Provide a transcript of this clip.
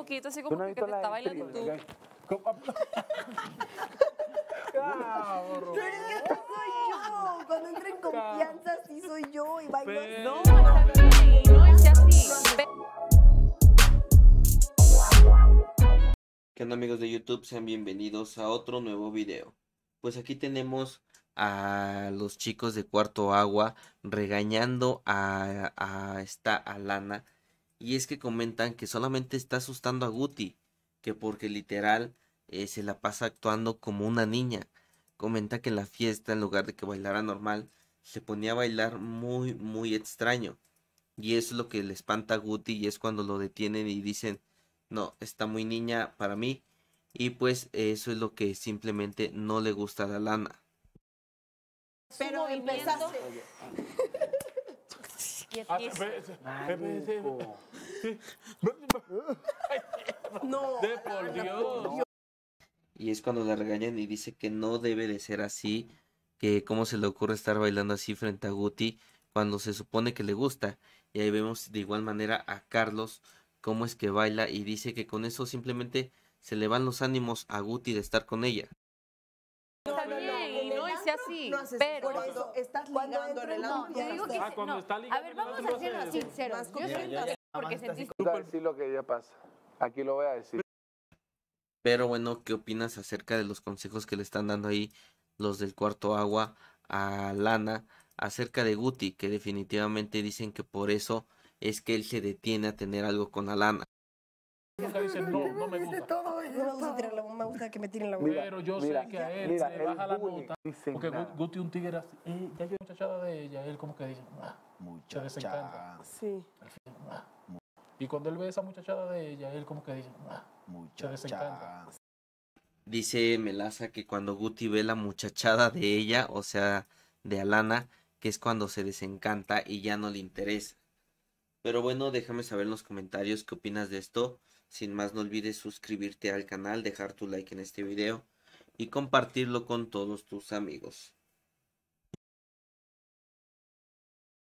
poquito así como que, te está bailando tú. Pero es soy yo. Cuando entro confianza, sí soy yo y bailo No, no, es así. ¿Qué onda amigos de YouTube? Sean bienvenidos a otro nuevo video. Pues aquí tenemos a los chicos de Cuarto Agua regañando a, a esta Alana y es que comentan que solamente está asustando a Guti, que porque literal eh, se la pasa actuando como una niña. Comenta que en la fiesta, en lugar de que bailara normal, se ponía a bailar muy, muy extraño. Y eso es lo que le espanta a Guti y es cuando lo detienen y dicen, no, está muy niña para mí. Y pues eso es lo que simplemente no le gusta a la lana. Pero Ah, y es cuando la regañan y dice que no debe de ser así, que cómo se le ocurre estar bailando así frente a Guti cuando se supone que le gusta. Y ahí vemos de igual manera a Carlos cómo es que baila y dice que con eso simplemente se le van los ánimos a Guti de estar con ella pero que Aquí lo voy a decir. Pero bueno, ¿qué opinas acerca de los consejos que le están dando ahí los del cuarto agua a Lana acerca de Guti, que definitivamente dicen que por eso es que él se detiene a tener algo con Alana? nunca dice, no, no me gusta. Todo no me gusta me gusta que me tiren la bomba. Pero yo mira, sé que a él mira, le baja la nota. Porque nada. Guti un tigre así, ya yo muchachada de ella, él como que dice, ah, Se desencanta. Sí. Ah". y cuando él ve esa muchachada de ella, él como que dice, ah, Se desencanta. Dice Melaza que cuando Guti ve la muchachada de ella, o sea, de Alana, que es cuando se desencanta y ya no le interesa. Pero bueno, déjame saber en los comentarios qué opinas de esto. Sin más, no olvides suscribirte al canal, dejar tu like en este video y compartirlo con todos tus amigos.